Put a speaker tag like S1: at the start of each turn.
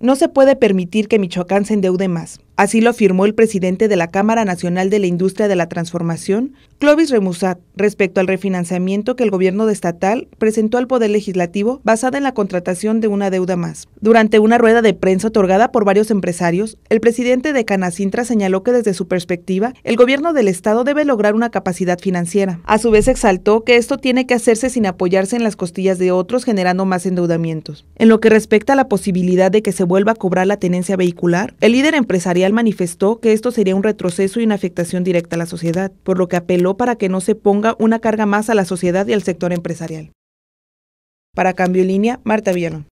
S1: No se puede permitir que Michoacán se endeude más. Así lo afirmó el presidente de la Cámara Nacional de la Industria de la Transformación, Clovis Remusat, respecto al refinanciamiento que el gobierno estatal presentó al Poder Legislativo basada en la contratación de una deuda más. Durante una rueda de prensa otorgada por varios empresarios, el presidente de Canacintra señaló que desde su perspectiva, el gobierno del Estado debe lograr una capacidad financiera. A su vez exaltó que esto tiene que hacerse sin apoyarse en las costillas de otros generando más endeudamientos. En lo que respecta a la posibilidad de que se vuelva a cobrar la tenencia vehicular, el líder empresarial manifestó que esto sería un retroceso y una afectación directa a la sociedad, por lo que apeló para que no se ponga una carga más a la sociedad y al sector empresarial. Para Cambio Línea, Marta Villano.